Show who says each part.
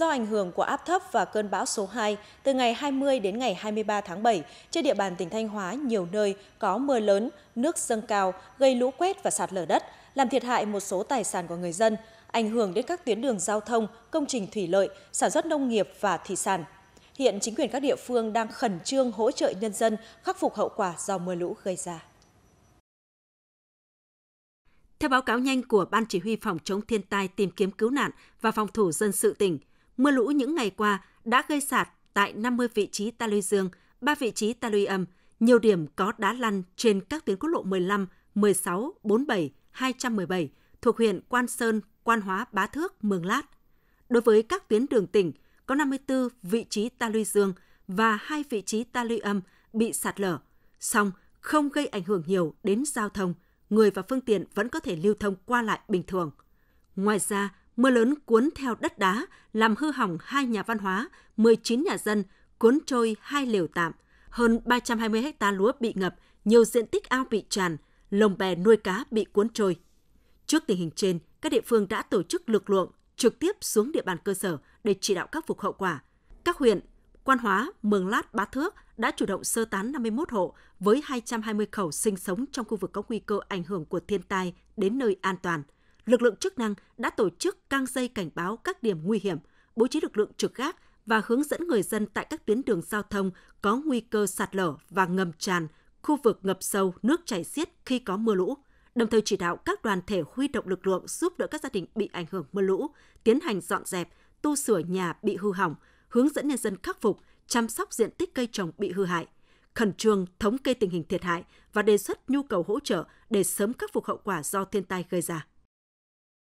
Speaker 1: Do ảnh hưởng của áp thấp và cơn bão số 2, từ ngày 20 đến ngày 23 tháng 7, trên địa bàn tỉnh Thanh Hóa nhiều nơi có mưa lớn, nước dâng cao, gây lũ quét và sạt lở đất, làm thiệt hại một số tài sản của người dân, ảnh hưởng đến các tuyến đường giao thông, công trình thủy lợi, sản xuất nông nghiệp và thủy sản. Hiện chính quyền các địa phương đang khẩn trương hỗ trợ nhân dân khắc phục hậu quả do mưa lũ gây ra.
Speaker 2: Theo báo cáo nhanh của Ban Chỉ huy Phòng chống thiên tai tìm kiếm cứu nạn và phòng thủ dân sự tỉnh, mưa lũ những ngày qua đã gây sạt tại 50 vị trí ta luy dương, 3 vị trí ta luy âm, nhiều điểm có đá lăn trên các tuyến quốc lộ 15, 16, 47, 217 thuộc huyện Quan Sơn, Quan Hóa, Bá Thước, Mường Lát. Đối với các tuyến đường tỉnh, có 54 vị trí ta luy dương và hai vị trí ta luy âm bị sạt lở, song không gây ảnh hưởng nhiều đến giao thông, người và phương tiện vẫn có thể lưu thông qua lại bình thường. Ngoài ra, mưa lớn cuốn theo đất đá, làm hư hỏng hai nhà văn hóa, 19 nhà dân, cuốn trôi hai lều tạm. Hơn 320 ha lúa bị ngập, nhiều diện tích ao bị tràn, lồng bè nuôi cá bị cuốn trôi. Trước tình hình trên, các địa phương đã tổ chức lực lượng trực tiếp xuống địa bàn cơ sở để chỉ đạo khắc phục hậu quả. Các huyện Quan Hóa, Mường Lát, Bá Thước đã chủ động sơ tán 51 hộ với 220 khẩu sinh sống trong khu vực có nguy cơ ảnh hưởng của thiên tai đến nơi an toàn – lực lượng chức năng đã tổ chức căng dây cảnh báo các điểm nguy hiểm, bố trí lực lượng trực gác và hướng dẫn người dân tại các tuyến đường giao thông có nguy cơ sạt lở và ngầm tràn, khu vực ngập sâu, nước chảy xiết khi có mưa lũ, đồng thời chỉ đạo các đoàn thể huy động lực lượng giúp đỡ các gia đình bị ảnh hưởng mưa lũ, tiến hành dọn dẹp, tu sửa nhà bị hư hỏng, hướng dẫn nhân dân khắc phục, chăm sóc diện tích cây trồng bị hư hại, khẩn trương thống kê tình hình thiệt hại và đề xuất nhu cầu hỗ trợ để sớm khắc phục hậu quả do thiên tai gây ra.